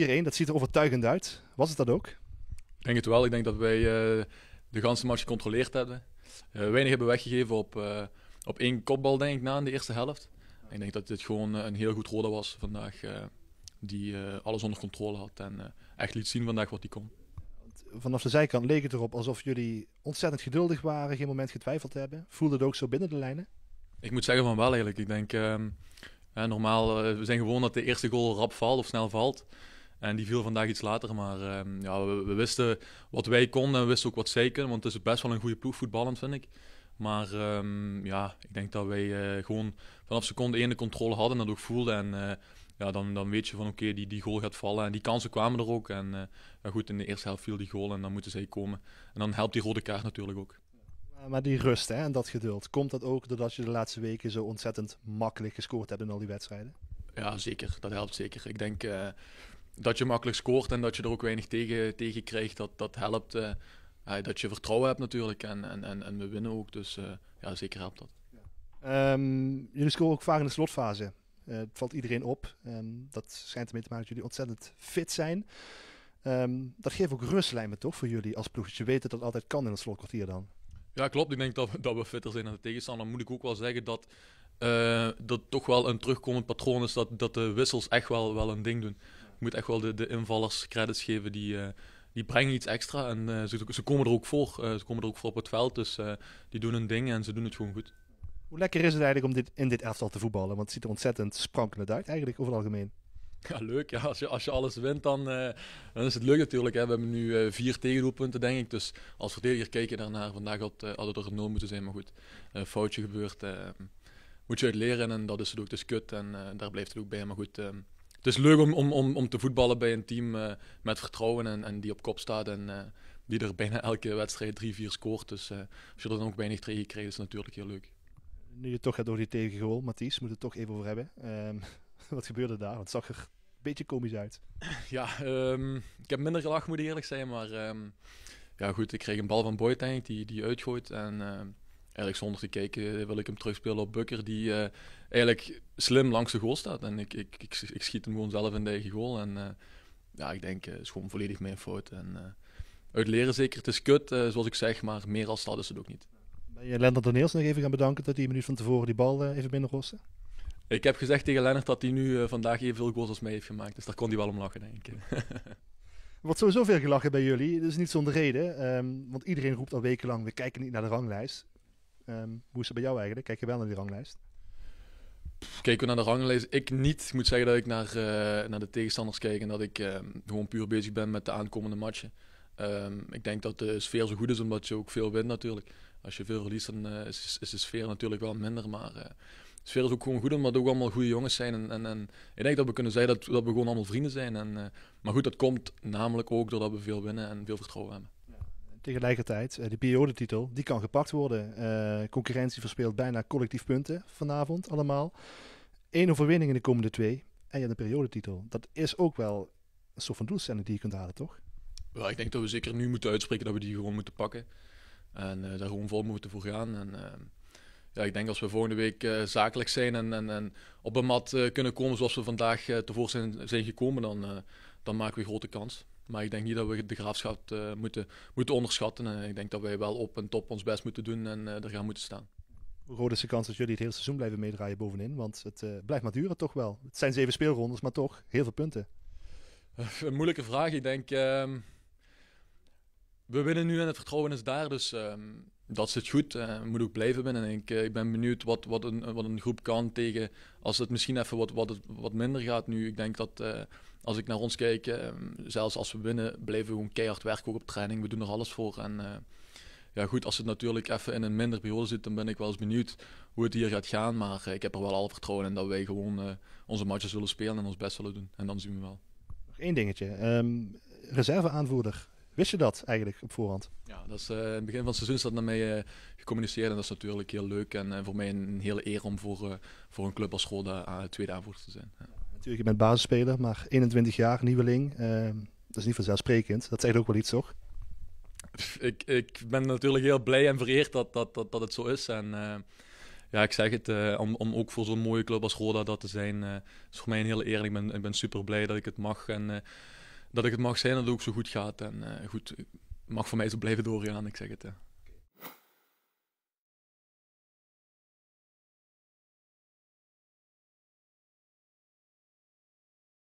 4 dat ziet er overtuigend uit. Was het dat ook? Ik denk het wel. Ik denk dat wij eh, de ganse match gecontroleerd hebben. Eh, weinig hebben weggegeven op, eh, op één kopbal, denk ik, na in de eerste helft. ik denk dat dit gewoon een heel goed rode was vandaag, die alles onder controle had en echt liet zien vandaag wat hij kon. Vanaf de zijkant leek het erop alsof jullie ontzettend geduldig waren, geen moment getwijfeld hebben. Voelde het ook zo binnen de lijnen? Ik moet zeggen van wel eigenlijk. Ik denk, ehm, normaal, we zijn gewoon dat de eerste goal rap valt of snel valt. En die viel vandaag iets later. Maar ehm, ja, we, wisten wat wij konden en we wisten ook wat zij kunnen. Want het is best wel een goede ploeg voetballend, vind ik. Maar ehm, ja, ik denk dat wij eh, gewoon vanaf seconde 1 de controle hadden en dat ook voelden. En eh, ja, dan, dan weet je van oké, die, die goal gaat vallen. En die kansen kwamen er ook. En eh, goed, in de eerste helft viel die goal en dan moeten zij komen. En dan helpt die rode kaart natuurlijk ook. Maar die rust hè, en dat geduld, komt dat ook doordat je de laatste weken zo ontzettend makkelijk gescoord hebt in al die wedstrijden? Ja, zeker. Dat helpt zeker. Ik denk dat je makkelijk scoort en dat je er ook weinig tegen, tegen krijgt, dat, dat helpt. Eh, eh, dat je vertrouwen hebt natuurlijk en, en, en, en we winnen ook. Dus eh, ja, zeker helpt dat. Ehm, jullie scoren ook vaak in de slotfase. het valt iedereen op. Um, dat schijnt ermee te maken dat jullie ontzettend fit zijn. Ehm, dat geeft ook rust, toch, voor jullie als ploeg. je weet dat dat altijd kan in het slotkwartier dan. Ja, klopt. Ik denk dat we, dat we fitter zijn dan de tegenstander. Moet ik ook wel zeggen dat uh, dat toch wel een terugkomend patroon is dat, dat de wissels echt wel, wel een ding doen ik moet echt wel de, de invallers credits geven die, eh, die brengen iets extra. En eh, ze, ze, komen er ook voor. Eh, ze komen er ook voor op het veld. Dus die doen hun ding en ze doen het gewoon goed. Hoe lekker is het eigenlijk om dit, in dit elftal te voetballen? Want het ziet er ontzettend sprankelend uit eigenlijk over het algemeen. Ja, leuk. Ja. Als, je, als je alles wint, dan, dan is het leuk natuurlijk. Hè. We hebben nu vier tegendoelpunten, denk ik. Dus als verdediger kijk je daarnaar. Vandaag had, uh, had het er genomen moeten zijn, maar goed. Een foutje gebeurd. moet je het leren en dat is het ook. Dus kut en daar blijft het ook bij. Maar goed, het is leuk om, om, om, te voetballen bij een team eh, met vertrouwen en, en die op kop staat en uh, die er bijna elke wedstrijd drie, vier scoort. Dus eh, als je er dan ook weinig tegen kreeg, is het natuurlijk heel leuk. Nu je toch gaat door die tegengoal, Mathies, moet het toch even over hebben. Ehm, wat gebeurde daar? Want het zag er een beetje komisch uit. Ja, ehm, ik heb minder gelachen, moet ik eerlijk zijn. Maar ehm, ja, goed, ik kreeg een bal van Boyd, denk die, die uitgooit. En eigenlijk zonder te kijken eh, wil ik hem terugspelen op Bukker, die eh, eigenlijk slim langs de goal staat. En ik, ik, ik, ik, schiet hem gewoon zelf in de eigen goal. En eh, ja, ik denk, het is gewoon volledig mijn fout. En uit leren zeker, het is kut, zoals ik zeg, maar meer als dat is het ook niet. Ben je Lennart Neels nog even gaan bedanken dat hij een minuut van tevoren die bal even binnenroste? Ik heb gezegd tegen Lennart dat hij nu vandaag evenveel goals als mij heeft gemaakt. Dus daar kon hij wel om lachen, denk ik. wordt sowieso veel gelachen bij jullie. Dat is niet zonder reden. Ehm, want iedereen roept al wekenlang, we kijken niet naar de ranglijst. Ehm, hoe is het bij jou eigenlijk? Kijk je wel naar die ranglijst? Kijk we naar de ranglijst? Ik niet. Ik moet zeggen dat ik naar, eh, naar de tegenstanders kijk en dat ik ehm, gewoon puur bezig ben met de aankomende matchen. Ehm, ik denk dat de sfeer zo goed is omdat je ook veel wint natuurlijk. Als je veel verliest, dan eh, is, is, de sfeer natuurlijk wel minder. Maar eh, de sfeer is ook gewoon goed omdat het ook allemaal goede jongens zijn. En, en, en ik denk dat we kunnen zeggen dat, dat we gewoon allemaal vrienden zijn. En, maar goed, dat komt namelijk ook doordat we veel winnen en veel vertrouwen hebben tegelijkertijd. Eh, de periodetitel, die kan gepakt worden. Eh, concurrentie verspeelt bijna collectief punten vanavond allemaal. Eén overwinning in de komende twee. En je hebt een periodetitel. Dat is ook wel een soort van doelstelling die je kunt halen, toch? ik denk dat we zeker nu moeten uitspreken dat we die gewoon moeten pakken. En eh, daar gewoon vol moeten voor gaan. En, ehm, ja, ik denk als we volgende week zakelijk zijn en, en, en op een mat kunnen komen zoals we vandaag tevoorschijn zijn gekomen, dan dan maken we grote kans. Maar ik denk niet dat we de graafschap eh, moeten, moeten onderschatten. En eh, ik denk dat wij wel op en top ons best moeten doen en eh, er gaan moeten staan. groot is de kans dat jullie het hele seizoen blijven meedraaien bovenin. Want het blijft maar duren toch wel. Het zijn zeven speelrondes, maar toch heel veel punten. Een moeilijke vraag. Ik denk, ehm, we winnen nu en het vertrouwen is daar. Dus ehm, dat zit goed. moet ook blijven binnen. En ik, ik ben benieuwd wat, wat, een, wat een groep kan tegen als het misschien even wat, wat, wat minder gaat nu. Ik denk dat, als ik naar ons kijk, eh, zelfs als we winnen, bleven we gewoon keihard werken ook op training. We doen er alles voor. En eh, ja, goed, als het natuurlijk even in een minder periode zit, dan ben ik wel eens benieuwd hoe het hier gaat gaan. Maar eh, ik heb er wel alle vertrouwen in dat wij gewoon onze matches zullen spelen en ons best zullen doen. En dan zien we wel. Nog één dingetje. Um, reserveaanvoerder. Wist je dat eigenlijk op voorhand? Ja, dat is, in het begin van het seizoen is dat naar mij gecommuniceerd. En dat is natuurlijk heel leuk. En voor mij een, hele eer om voor, voor een club als Roda tweede aanvoerder te zijn. Ja. Natuurlijk, je bent basisspeler, maar 21 jaar, nieuweling. Eh, dat is niet vanzelfsprekend. Dat zegt ook wel iets, toch? Ik, ik ben natuurlijk heel blij en vereerd dat, dat, dat, dat het zo is. En eh, ja, ik zeg het, eh, om, om ook voor zo'n mooie club als Roda dat te zijn, is voor mij een hele eer. Ik ben, ik ben super blij dat ik het mag en dat ik het mag zijn dat het ook zo goed gaat. En goed, mag voor mij zo blijven doorgaan, ik zeg het.